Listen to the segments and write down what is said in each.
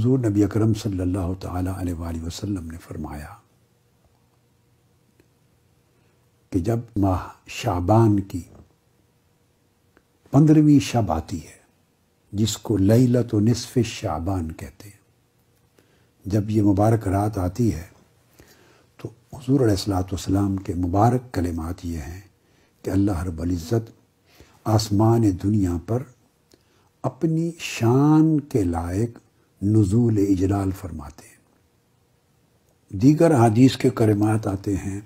हजूर नबी अकरम सल्लल्लाहु अलैहि वसल्लम ने फरमाया कि जब माह शाबान की पंद्रहवीं शब आती है जिसको लैलत नसफ़ शाबान कहते हैं जब ये मुबारक रात आती है तो हजूर असलाम के मुबारक कलेमात ये हैं कि अल्लाह रबुल्ज़त आसमान दुनिया पर अपनी शान के लायक नज़ूल इजलाल फरमाते हैं दीगर हदीस के करेमात आते हैं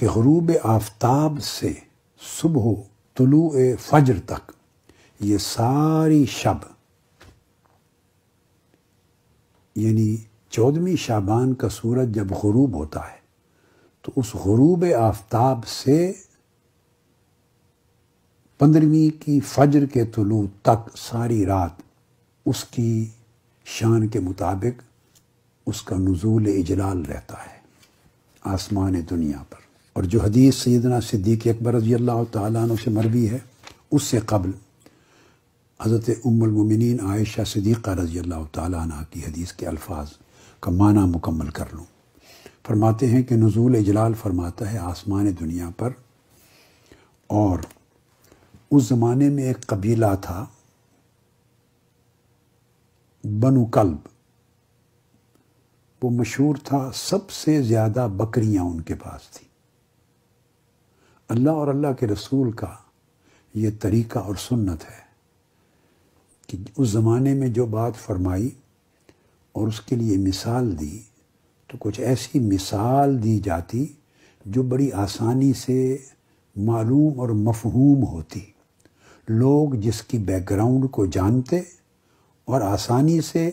कि गरूब आफ्ताब से सुबह तलु फज्र तक ये सारी शब यानी चौदहवीं शाबान का सूरज जब गरूब होता है तो उस गरूब आफ्ताब से पंद्रहवीं की फ़ज्र के तुलू तक सारी रात उसकी शान के मुताबिक उसका नजूल इजलाल रहता है आसमान दुनिया पर और जो हदीस सैदना सिद्दीक अकबर रजी अल्लाह तु से मरवी है उससे कबल हज़रत उमिन आयशा सदीक़ा रजी अल्लाह तह की हदीस के अल्फाज का माना मुकम्मल कर लूँ फरमाते हैं कि नजूल इजलाल फरमाता है आसमान दुनिया पर और उस ज़माने में एक कबीला था बनु कल्ब वो मशहूर था सबसे ज़्यादा बकरियां उनके पास थी अल्लाह और अल्लाह के रसूल का ये तरीका और सुन्नत है कि उस ज़माने में जो बात फरमाई और उसके लिए मिसाल दी तो कुछ ऐसी मिसाल दी जाती जो बड़ी आसानी से मालूम और मफहूम होती लोग जिसकी बैकग्राउंड को जानते और आसानी से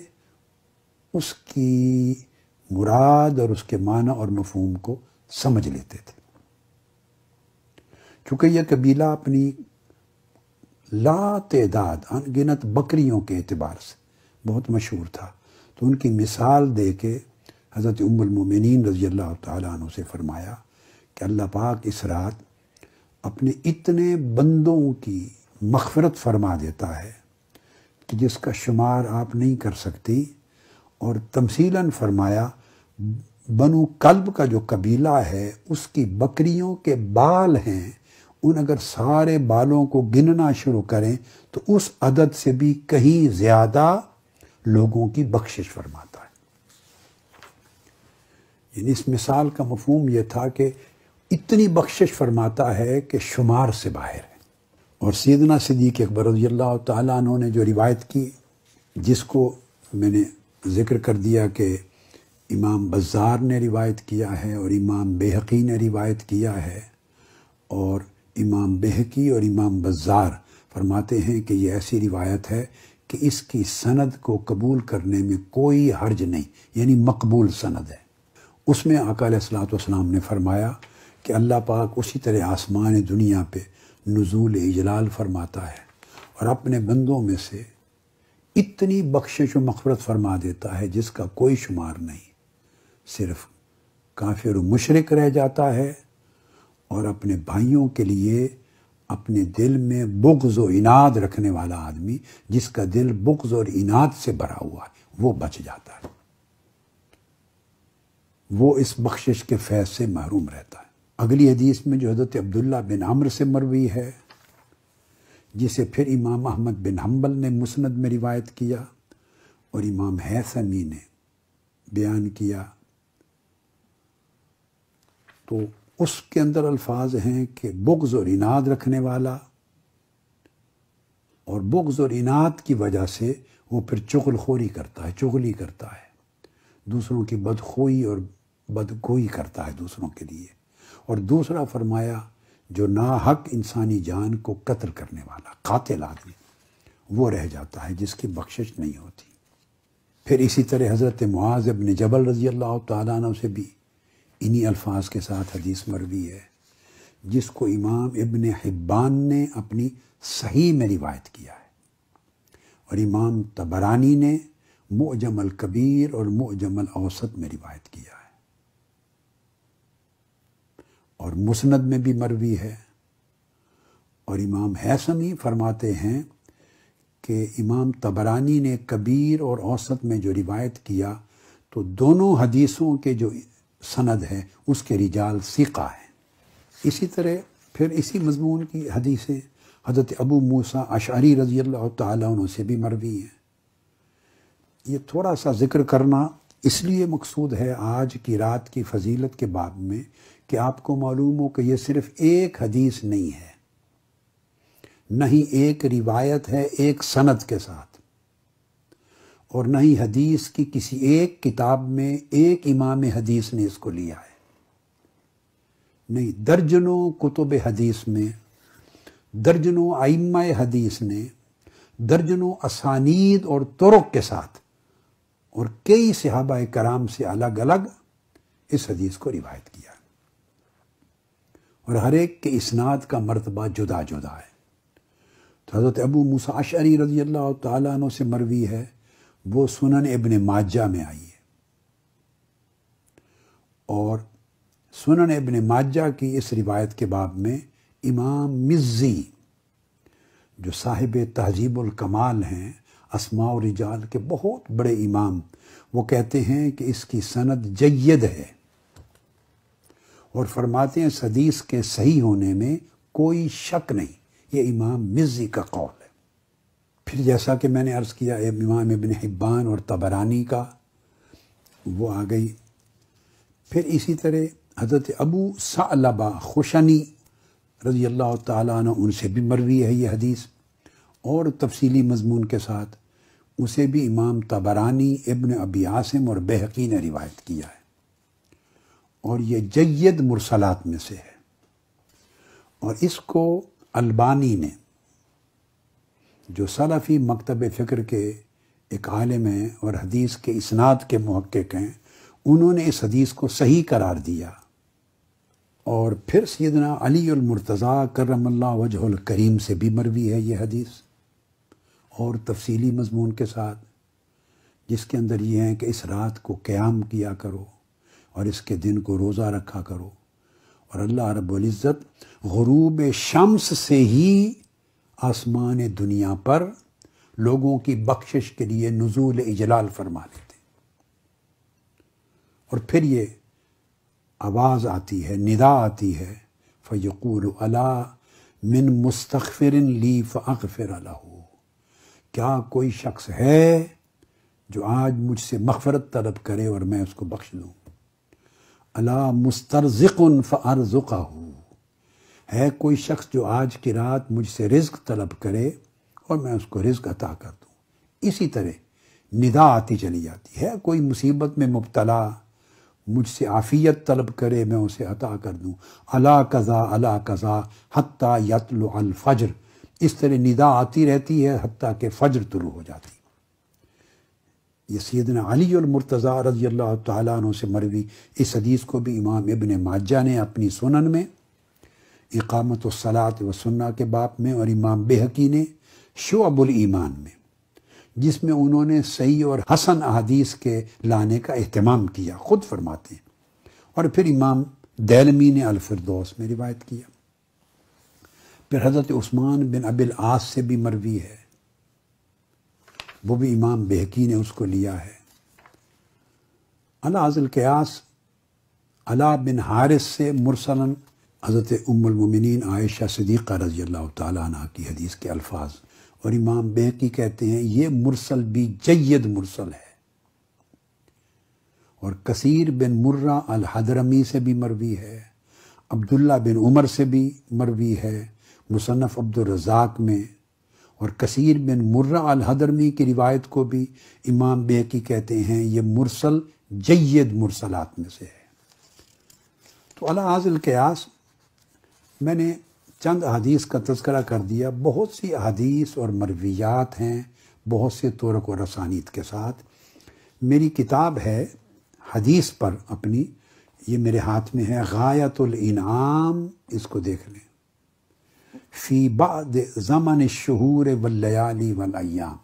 उसकी मुराद और उसके माना और मफहम को समझ लेते थे चूँकि यह कबीला अपनी ला तदाद अनगिनत बकरियों के अतबार से बहुत मशहूर था तो उनकी मिसाल दे के हज़रत उमिन रजी अल्लाह तु से फरमाया कि अल्लाह पाक इस रात अपने इतने बंदों की मखफरत फरमा देता है कि जिसका शुमार आप नहीं कर सकती और तमसीला फरमाया बनु कल्ब का जो कबीला है उसकी बकरियों के बाल हैं उन अगर सारे बालों को गिनना शुरू करें तो उस अदद से भी कहीं ज़्यादा लोगों की बख्शिश फरमाता है यानी इस मिसाल का मफहम यह था कि इतनी बख्शिश फरमाता है कि शुमार से बाहर है और सीदना सदीक अकबर रजील्ला तु ने जो रिवायत की जिसको मैंने ज़िक्र कर दिया कि इमाम बज़ार ने रिवायत किया है और इमाम बेहकी ने रिवायत किया है और इमाम बेहकी और इमाम बज़ार फरमाते हैं कि ये ऐसी रिवायत है कि इसकी सनद को कबूल करने में कोई हर्ज नहीं यानी मकबूल सनद है उसमें अकाल सलात ने फरमाया कि अल्लाह पाक उसी तरह आसमान दुनिया पे नज़ूल इजलाल फरमाता है और अपने बंदों में से इतनी बख्शिश मफरत फरमा देता है जिसका कोई शुमार नहीं सिर्फ काफिर मुशरक रह जाता है और अपने भाइयों के लिए अपने दिल में बुग्ज़ व इनाद रखने वाला आदमी जिसका दिल बुग्ज़ और इनाद से भरा हुआ है वो बच जाता है वो इस बख्शिश के फैज से महरूम रहता है अगली हदीस में जो हज़रत अब्दुल्ला बिन आम्र से मरवी है जिसे फिर इमाम अहमद बिन हम्बल ने मुसनद में रिवायत किया और इमाम हैसमी ने बयान किया तो उसके अंदर अल्फाज हैं कि बुग्ज़ और इनाद रखने वाला और बुग्ज़ और इनाद की वजह से वो फिर चुगलखोरी करता है चुगली करता है दूसरों की बदखोई और बदगोई करता है दूसरों के लिए और दूसरा फरमाया जो ना हक इंसानी जान को कत्ल करने वाला कातिल आदमी वो रह जाता है जिसकी बख्शिश नहीं होती फिर इसी तरह हज़रत मुआज़ अबन जबल रज़ी अल्लाह तु से भी इन्हीं अल्फाज के साथ हदीस मर मरवी है जिसको इमाम इबन हिब्बान ने अपनी सही में रिवायत किया है और इमाम तबरानी ने मुजमल कबीर और मुजमल औसत में रिवायत किया है और मुसनद में भी मरवी है और इमाम हैसमी फरमाते हैं कि इमाम तबरानी ने कबीर और औसत में जो रिवायत किया तो दोनों हदीसों के जो सनद है उसके रिजाल सीखा है इसी तरह फिर इसी मजमून की हदीसें हजरत अबू मूसा अशारी रजी तुम से भी मरवी हैं ये थोड़ा सा ज़िक्र करना इसलिए मकसूद है आज की रात की फजीलत के बाद में कि आपको मालूम हो कि यह सिर्फ एक हदीस नहीं है न ही एक रिवायत है एक सनद के साथ और नहीं ही हदीस की किसी एक किताब में एक इमाम हदीस ने इसको लिया है नहीं दर्जनों कुतुब हदीस में दर्जनों आइम हदीस ने दर्जनों असानीद और तुरक के साथ और कई सिहाबा कराम से अलग अलग इस हदीस को रिवायत किया और हर एक के इसनाद का मरतबा जुदा जुदा है तो हज़रत अबू मूसा अशरी रजी अल्लाह तु से मरवी है वो सुनन इबन माजा में आई है और सुनन इबन माजा की इस रिवायत के बाब में इमाम मिज़ी जो साहिब तहजीबुल कमाल हैं असमा रिजाल के बहुत बड़े इमाम वो कहते हैं कि इसकी सनद जयद है और फरमाते हैं सदीस के सही होने में कोई शक नहीं ये इमाम मिर्जी का कौल है फिर जैसा कि मैंने अर्ज़ किया इमाम इबन हिब्बान और तबरानी का वो आ गई फिर इसी तरह हज़रत अबू सालबा खुशनी रज़ी अल्लाह ताली उनसे भी मरवी है ये हदीस और तफसीली मजमून के साथ उसे भी इमाम तबरानी इबन अबी आसम और बेहक़ी ने रिवायत किया है और ये जैद मुरसलात में से है और इसको अल्बानी ने जो सलाफ़ी मकतब फ़िक्र के एक आलम हैं और हदीस के इसनाद के महक्क हैं उन्होंने इस हदीस को सही करार दिया और फिर सैदना अलीमरतज़ा करमल्ला वजहल करीम से भी मरवी है ये हदीस और तफसीली मजमून के साथ जिसके अंदर ये है कि इस रात को क़्याम किया करो और इसके दिन को रोज़ा रखा करो और अल्लाह रब्ज़त गरूब शम्स से ही आसमान दुनिया पर लोगों की बख्शिश के लिए नजूल इजलाल फरमा लेते और फिर ये आवाज़ आती है निदा आती है फ़यकूल अला मिन मुस्तफ़िर ली फ़िर हो क्या कोई शख्स है जो आज मुझसे मफ़रत तलब करे और मैं उसको बख्श दूँ अला मुस्तरज़िक़ुन फ़र्ज़ुका हूँ है कोई शख्स जो आज की रात मुझसे रिज्क तलब करे और मैं उसको रिज्क अता कर दूँ इसी तरह निदा आती चली जाती है कोई मुसीबत में मुबतला मुझसे आफ़ियत तलब करे मैं उसे अता कर दूँ अला कज़ा अला कज़ा हती यतल इस तरह निदा आती रहती है हती के फ़जर तुलू हो जाती है ये सैदन अली रजी अल्लाह तु से मरवी इस हदीस को भी इमाम इबन माजा ने अपनी सुनन में इकामत सलात व सुन्ना के बाप में और इमाम बेहकी ने शोबुल में जिसमें उन्होंने सही और हसन अदीस के लाने का अहतमाम किया खुद फरमाते हैं और फिर इमाम दैलमी ने अलफरदौस में रिवायत किया फिर हज़रत उस्मान बिन अबिल आस से भी मरवी है वो भी इमाम बहकी ने उसको लिया है अलाजल क्यास अला बिन हारिस से मुरसलन हज़रत उमिन आयशा सदीक़ा रजी अल्लाह की हदीस के अल्फाज और इमाम बहकी कहते हैं ये मुरसल भी जयद मुरसल है और कसीर बिन मुर्रा अल हदरमी से भी मरवी है अब्दुल्ला बिन उमर से भी मरवी है मुसनफ़ अब्दुलरजाक में और कसीर बिन मुर्रा अल हदरमी की रिवायत को भी इमाम बेकी कहते हैं ये मुरसल जैद मुरसलात में से है तो अला आजल क्यास मैंने चंद अदीस का तस्करा कर दिया बहुत सी अदीस और मरवियात हैं बहुत से तोरक और रसानीत के साथ मेरी किताब है हदीस पर अपनी ये मेरे हाथ में है गायतुल इनाम इसको देख लें फ़ी बाद ज़मन शहूर वल्लयाली वलयाम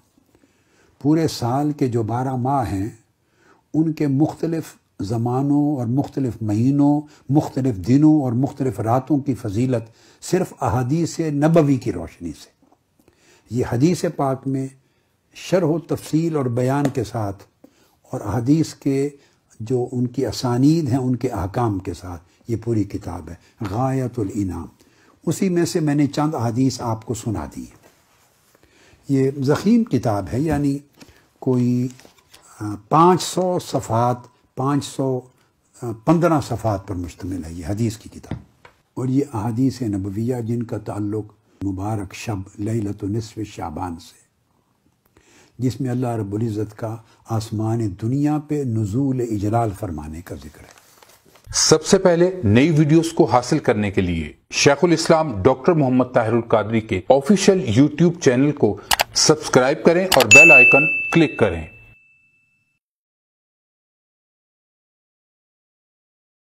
पूरे साल के जो बारह माह हैं उनके मुख्तलिफ़ ज़मानों और मुख्तलिफ़ महीनों मुख्तलिफ़ दिनों और मुख्तलिफ़ रातों की फजीलत सिर्फ़ अहदीस नबवी की रोशनी से ये हदीस पाक में शरह तफसील और बयान के साथ और अहदीस के जो उनकी असानीद हैं उनके अहकाम के साथ ये पूरी किताब है गायतुल इनाम उसी में से मैंने चंद अदीस आपको सुना दी ये ज़ख़ीम किताब है यानी कोई पाँच सौ सफ़ात पाँच सौ पंद्रह सफ़ात पर मुश्तमिल है ये हदीस की किताब और ये अदीस नबविया जिनका ताल्लुक़ मुबारक शब लहलतनसफ़ शाबान से जिसमें अल्लाह रब्ज़त का आसमान दुनिया पे नज़ूल इजलाल फरमाने का जिक्र है सबसे पहले नई वीडियोस को हासिल करने के लिए शेखुल इस्लाम डॉक्टर मोहम्मद ताहरुल कादरी के ऑफिशियल यूट्यूब चैनल को सब्सक्राइब करें और बेल आइकन क्लिक करें